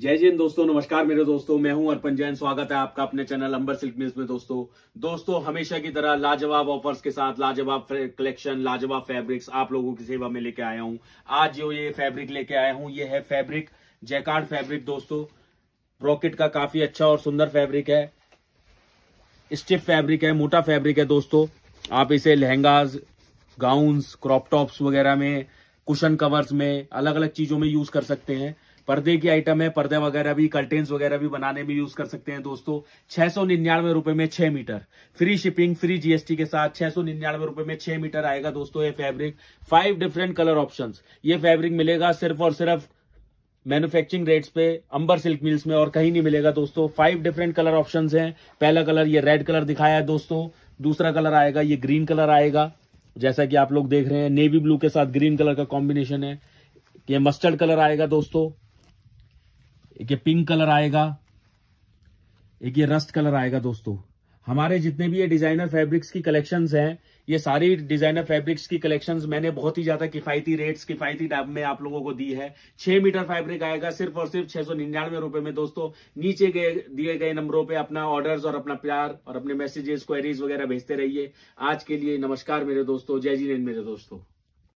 जय जैन दोस्तों नमस्कार मेरे दोस्तों मैं हूं अर्पण जैन स्वागत है आपका अपने चैनल अंबर सिल्क मिल्स में दोस्तों दोस्तों हमेशा की तरह लाजवाब ऑफर्स के साथ लाजवाब कलेक्शन लाजवाब फैब्रिक्स आप लोगों की सेवा में लेके आया हूं आज जो ये फैब्रिक लेके आया हूं ये है फैब्रिक जैकार्ड फैब्रिक दोस्तों ब्रॉकेट का काफी अच्छा और सुंदर फैब्रिक है स्टिफ फैब्रिक है मोटा फैब्रिक है दोस्तों आप इसे लहंगाज गाउन्स क्रॉप टॉप्स वगैरह में कुशन कवर्स में अलग अलग चीजों में यूज कर सकते हैं पर्दे की आइटम है पर्दे वगैरह भी कर्टेन्स वगैरह भी बनाने में यूज कर सकते हैं दोस्तों छह सौ निन्यानवे रुपए में छह metre free shipping free GST के साथ छह सौ निन्यानवे रुपए में छह मीटर आएगा दोस्तों ये fabric five different colour option ये फैब्रिक मिलेगा सिर्फ और सिर्फ मैन्युफैक्चरिंग रेट्स पे अंबर सिल्क मिल्स में और कहीं नहीं मिलेगा दोस्तों फाइव डिफरेंट कलर ऑप्शन है पहला कलर ये रेड कलर दिखाया है दोस्तों दूसरा कलर आएगा ये ग्रीन कलर आएगा जैसा कि आप लोग देख रहे हैं नेवी ब्लू के साथ ग्रीन कलर का कॉम्बिनेशन है ये मस्टर्ड कलर आएगा दोस्तों एक ये पिंक कलर आएगा एक ये रस्ट कलर आएगा दोस्तों हमारे जितने भी ये डिजाइनर फैब्रिक्स की कलेक्शंस हैं ये सारी डिजाइनर फैब्रिक्स की कलेक्शंस मैंने बहुत ही ज्यादा किफायती रेट्स किफायती टाइप में आप लोगों को दी है छह मीटर फैब्रिक आएगा सिर्फ और सिर्फ छह सौ निन्यानवे रुपए में दोस्तों नीचे गए दिए गए नंबरों पे अपना ऑर्डर्स और अपना प्यार और अपने मैसेजेस क्वेरीज वगैरह भेजते रहिए आज के लिए नमस्कार मेरे दोस्तों जय जी मेरे दोस्तों